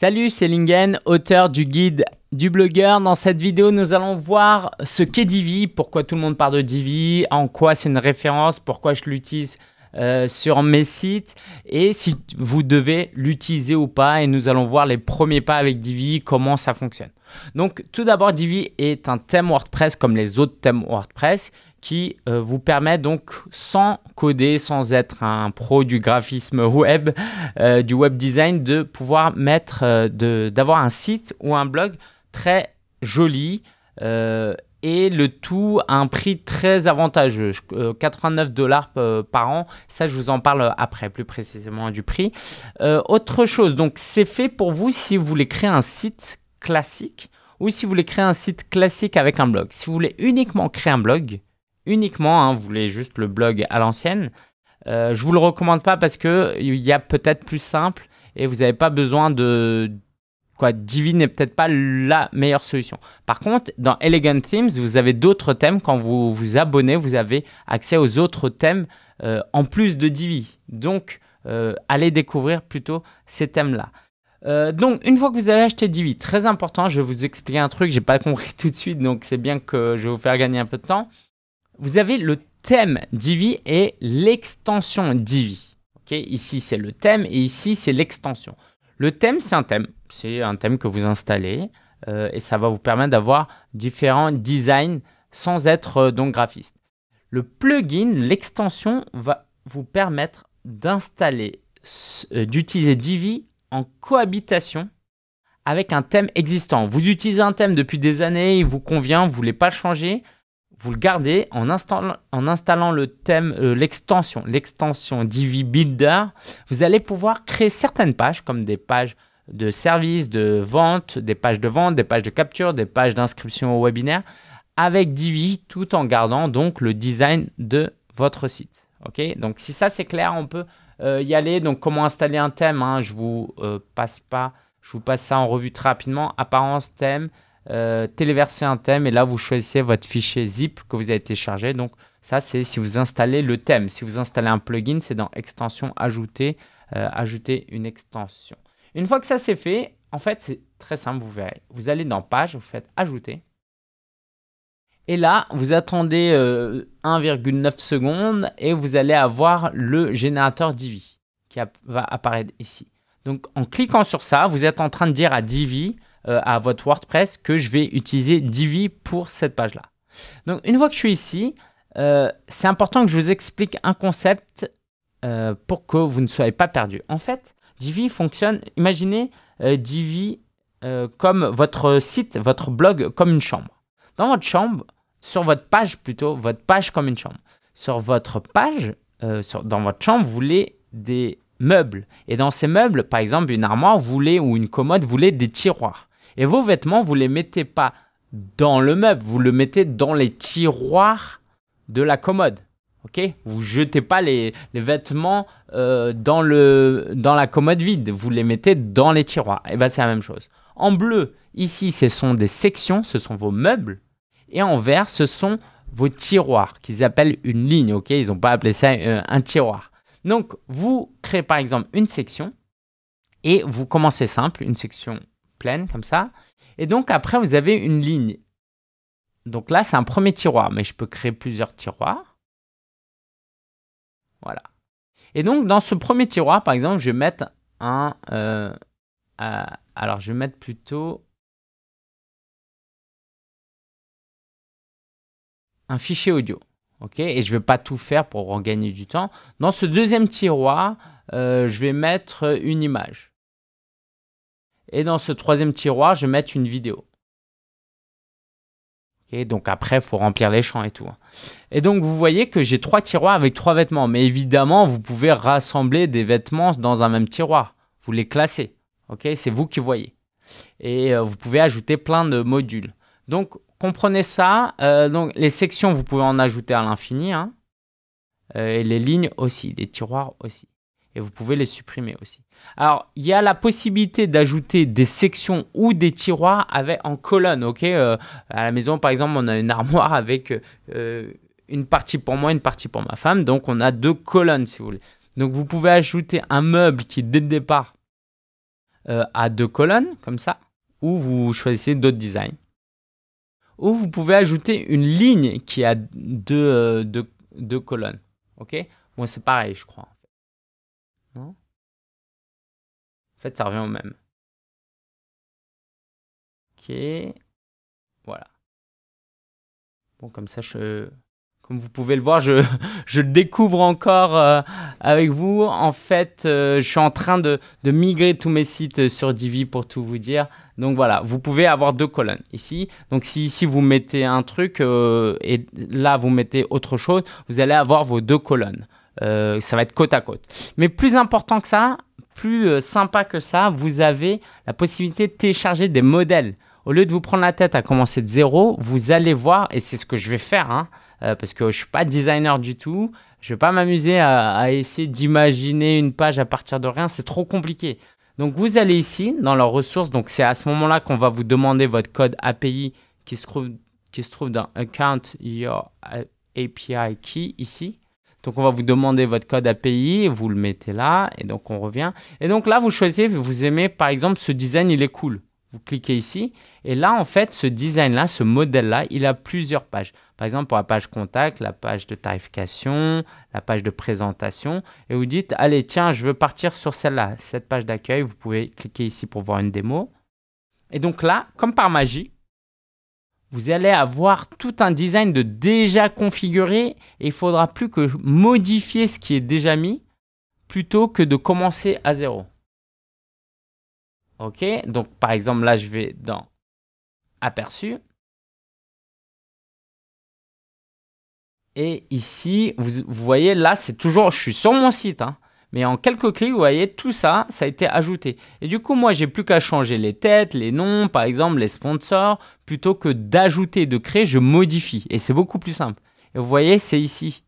Salut, c'est Lingen, auteur du guide du blogueur. Dans cette vidéo, nous allons voir ce qu'est Divi, pourquoi tout le monde parle de Divi, en quoi c'est une référence, pourquoi je l'utilise euh, sur mes sites et si vous devez l'utiliser ou pas. Et nous allons voir les premiers pas avec Divi, comment ça fonctionne. Donc tout d'abord, Divi est un thème WordPress comme les autres thèmes WordPress qui euh, vous permet donc sans coder, sans être un pro du graphisme web, euh, du web design, de pouvoir mettre, euh, d'avoir un site ou un blog très joli et le tout à un prix très avantageux, 89 dollars par an. Ça, je vous en parle après, plus précisément du prix. autre chose, donc c'est fait pour vous si vous voulez créer un site classique ou si vous voulez créer un site classique avec un blog. Si vous voulez uniquement créer un blog, uniquement, hein, vous voulez juste le blog à l'ancienne, Je euh, je vous le recommande pas parce que il y a peut-être plus simple et vous n'avez pas besoin de quoi. Divi n'est peut-être pas la meilleure solution. Par contre, dans Elegant Themes, vous avez d'autres thèmes. Quand vous vous abonnez, vous avez accès aux autres thèmes euh, en plus de Divi. Donc, euh, allez découvrir plutôt ces thèmes-là. donc, une fois que vous avez acheté Divi, très important, je vais vous expliquer un truc, j'ai pas compris tout de suite, donc c'est bien que je vais vous faire gagner un peu de temps. Vous avez le thème Divi et l'extension Divi. ici, c'est le thème et ici, c'est l'extension. Le thème, c'est un thème. C'est un thème que vous installez euh, et ça va vous permettre d'avoir différents designs sans être euh, donc graphiste. Le plugin, l'extension, va vous permettre d'installer, euh, d'utiliser Divi en cohabitation avec un thème existant. Vous utilisez un thème depuis des années, il vous convient, vous ne voulez pas le changer, vous le gardez en, installant, le thème, euh, l'extension, l'extension Divi Builder. Vous allez pouvoir créer certaines pages, comme des pages de service, de vente, des pages de vente, des pages de capture, des pages d'inscription au webinaire, avec Divi, tout en gardant donc le design de votre site. Ok, donc si ça c'est clair, on peut euh, y aller. Donc comment installer un thème hein, Je vous euh, passe pas, je vous passe ça en revue très rapidement. Apparence thème. Euh, téléverser un thème et là vous choisissez votre fichier zip que vous avez téléchargé. Donc ça c'est si vous installez le thème. Si vous installez un plugin, c'est dans extension ajouter, euh, ajouter une extension. Une fois que ça c'est fait, en fait c'est très simple, vous verrez. Vous allez dans page, vous faites ajouter. Et là, vous attendez 1,9 euh, secondes et vous allez avoir le générateur Divi qui va apparaître ici. Donc en cliquant sur ça, vous êtes en train de dire à Divi, euh, à votre WordPress que je vais utiliser Divi pour cette page-là. Donc une fois que je suis ici, euh, c'est important que je vous explique un concept euh, pour que vous ne soyez pas perdu. En fait, Divi fonctionne, imaginez Divi comme votre site, votre blog comme une chambre. Dans votre chambre, sur votre page plutôt, votre page comme une chambre. Sur votre page, dans votre chambre, vous voulez des meubles. Et dans ces meubles, par exemple, une armoire, vous voulez, ou une commode, vous voulez des tiroirs. Et vos vêtements, vous ne les mettez pas dans le meuble, vous le mettez dans les tiroirs de la commode. Ok Vous jetez pas les, vêtements euh, dans, le, dans la commode vide, vous les mettez dans les tiroirs. Et eh ben, c'est la même chose. En bleu, ici, ce sont des sections, ce sont vos meubles. Et en vert, ce sont vos tiroirs, qu'ils appellent une ligne, ok Ils n'ont pas appelé ça euh, un tiroir. Donc, vous créez par exemple une section et vous commencez simple, une section pleine comme ça. Et donc après, vous avez une ligne. Donc là, c'est un premier tiroir, mais je peux créer plusieurs tiroirs. Voilà. Et donc dans ce premier tiroir, par exemple, je vais mettre un... Euh, alors je vais mettre plutôt... un fichier audio. et je ne vais pas tout faire pour gagner du temps. Dans ce deuxième tiroir, euh, je vais mettre une image. Et dans ce troisième tiroir, je vais mettre une vidéo. donc après, il faut remplir les champs et tout. Hein. Et donc, vous voyez que j'ai trois tiroirs avec trois vêtements. Mais évidemment, vous pouvez rassembler des vêtements dans un même tiroir. Vous les classez. C'est vous qui voyez. Et euh, vous pouvez ajouter plein de modules. Donc, comprenez ça. Euh, donc, les sections, vous pouvez en ajouter à l'infini. Hein. Euh, et les lignes aussi, des tiroirs aussi et vous pouvez les supprimer aussi. Alors, il y a la possibilité d'ajouter des sections ou des tiroirs avec, en colonne. Ok, euh, à la maison, par exemple, on a une armoire avec euh, une partie pour moi, une partie pour ma femme. Donc, on a deux colonnes, si vous voulez. Donc, vous pouvez ajouter un meuble qui, dès le départ, euh, a deux colonnes, comme ça, ou vous choisissez d'autres designs. Ou vous pouvez ajouter une ligne qui a deux, colonnes. Ok Bon, c'est pareil, je crois. En fait, ça revient au même. Ok. Voilà. Bon, comme ça, je, comme vous pouvez le voir, je, je découvre encore euh, avec vous. En fait, euh, je suis en train de, migrer tous mes sites euh, sur Divi pour tout vous dire. Donc voilà, vous pouvez avoir deux colonnes ici. Donc si ici vous mettez un truc et là vous mettez autre chose, vous allez avoir vos deux colonnes. ça va être côte à côte. Mais plus important que ça, plus euh, sympa que ça, vous avez la possibilité de télécharger des modèles. Au lieu de vous prendre la tête à commencer de zéro, vous allez voir, et c'est ce que je vais faire, hein, euh, parce que je ne suis pas designer du tout, je ne vais pas m'amuser à, essayer d'imaginer une page à partir de rien, c'est trop compliqué. Donc vous allez ici, dans leurs ressources, donc c'est à ce moment-là qu'on va vous demander votre code API qui se trouve, qui se trouve dans Account Your API Key ici. Donc on va vous demander votre code API, vous le mettez là et donc on revient. Et donc là, vous choisissez, vous aimez par exemple ce design, il est cool. Vous cliquez ici et là, en fait, ce design-là, ce modèle-là, il a plusieurs pages. Par exemple, pour la page contact, la page de tarification, la page de présentation. Et vous dites, allez, tiens, je veux partir sur celle-là, cette page d'accueil. Vous pouvez cliquer ici pour voir une démo. Et donc là, comme par magie, vous allez avoir tout un design de déjà configuré et il faudra plus que modifier ce qui est déjà mis plutôt que de commencer à zéro. Ok, donc par exemple là je vais dans aperçu. Et ici, vous, voyez là, c'est toujours, je suis sur mon site, hein, mais en quelques clics, vous voyez, tout ça, ça a été ajouté. Et du coup, moi, j'ai plus qu'à changer les têtes, les noms, par exemple, les sponsors. Plutôt que d'ajouter, de créer, je modifie. Et c'est beaucoup plus simple. Et vous voyez, c'est ici.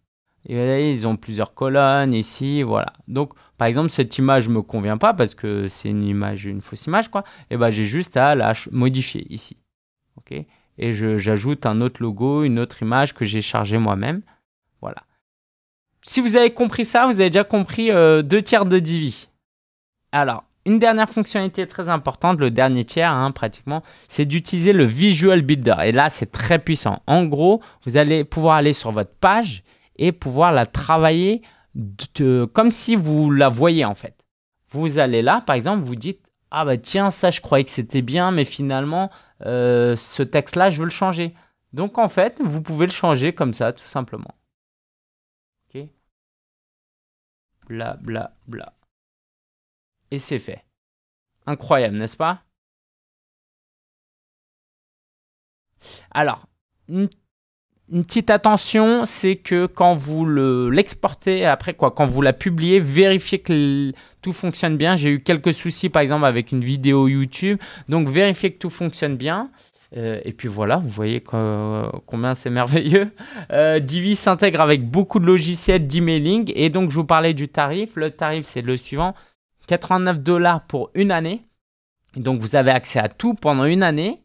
Et vous voyez, ils ont plusieurs colonnes ici, voilà. Donc, par exemple, cette image ne me convient pas parce que c'est une image, une fausse image, quoi. Et eh ben, j'ai juste à la modifier ici. OK Et j'ajoute un autre logo, une autre image que j'ai chargée moi-même. Voilà si vous avez compris ça, vous avez déjà compris euh, deux tiers de Divi. Alors, une dernière fonctionnalité très importante, le dernier tiers hein, pratiquement, c'est d'utiliser le Visual Builder. Et là, c'est très puissant. En gros, vous allez pouvoir aller sur votre page et pouvoir la travailler comme si vous la voyez en fait. Vous allez là, par exemple, vous dites Ah bah tiens, ça je croyais que c'était bien, mais finalement, euh, ce texte-là, je veux le changer. Donc en fait, vous pouvez le changer comme ça, tout simplement. bla bla Et c'est fait. Incroyable, n'est-ce pas Alors, une, petite attention, c'est que quand vous l'exportez, après quoi, quand vous la publiez, vérifiez que tout fonctionne bien. J'ai eu quelques soucis par exemple avec une vidéo YouTube, donc vérifiez que tout fonctionne bien. Euh, et puis voilà, vous voyez euh, combien c'est merveilleux. Euh, Divi s'intègre avec beaucoup de logiciels d'emailing. Et donc, je vous parlais du tarif. Le tarif, c'est le suivant 89 dollars pour une année. Donc, vous avez accès à tout pendant une année.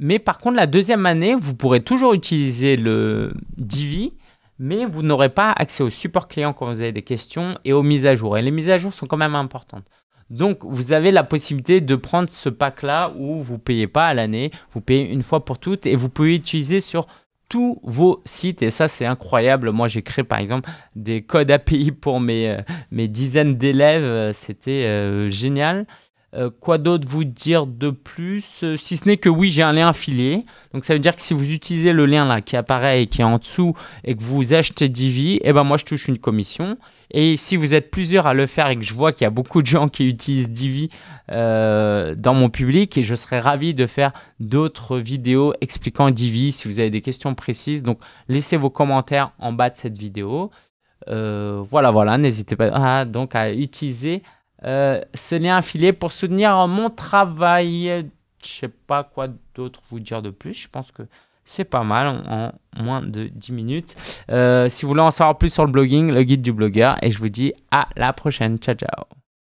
Mais par contre, la deuxième année, vous pourrez toujours utiliser le Divi, mais vous n'aurez pas accès au support client quand vous avez des questions et aux mises à jour. Et les mises à jour sont quand même importantes. Donc, vous avez la possibilité de prendre ce pack-là où vous ne payez pas à l'année, vous payez une fois pour toutes et vous pouvez l'utiliser sur tous vos sites et ça c'est incroyable. Moi j'ai créé par exemple des codes API pour mes, euh, mes dizaines d'élèves, euh, c'était euh, génial. Euh, quoi d'autre vous dire de plus euh, Si ce n'est que oui, j'ai un lien filé Donc ça veut dire que si vous utilisez le lien là qui apparaît et qui est en dessous et que vous achetez Divi, eh ben moi je touche une commission. Et si vous êtes plusieurs à le faire et que je vois qu'il y a beaucoup de gens qui utilisent Divi euh, dans mon public, et je serais ravi de faire d'autres vidéos expliquant Divi si vous avez des questions précises. Donc laissez vos commentaires en bas de cette vidéo. Euh, voilà, voilà, n'hésitez pas ah, donc à utiliser ce euh, ce lien filet pour soutenir mon travail. Je sais pas quoi d'autre vous dire de plus. Je pense que c'est pas mal en, moins de 10 minutes. Euh, si vous voulez en savoir plus sur le blogging, le guide du blogueur. Et je vous dis à la prochaine. Ciao, ciao.